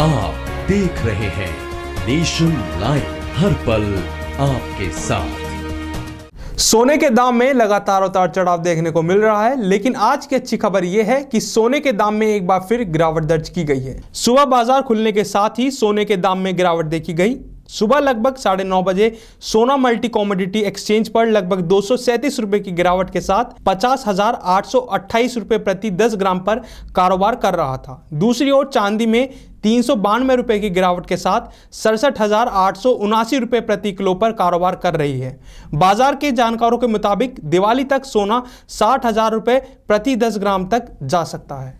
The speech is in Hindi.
आप देख रहे हैं नेशन लाइव हर पल आपके साथ सोने के दाम में लगातार उतार चढ़ाव देखने को मिल रहा है लेकिन आज की अच्छी खबर यह है कि सोने के दाम में एक बार फिर गिरावट दर्ज की गई है सुबह बाजार खुलने के साथ ही सोने के दाम में गिरावट देखी गई सुबह लगभग साढ़े नौ बजे सोना मल्टी कॉमोडिटी एक्सचेंज पर लगभग दो रुपए की गिरावट के साथ पचास हजार आठ रुपए प्रति 10 ग्राम पर कारोबार कर रहा था दूसरी ओर चांदी में तीन सौ बानवे रुपये की गिरावट के साथ सड़सठ हज़ार आठ सौ उनासी रुपये प्रति किलो पर कारोबार कर रही है बाजार के जानकारों के मुताबिक दिवाली तक सोना साठ हज़ार रुपये प्रति दस ग्राम तक जा सकता है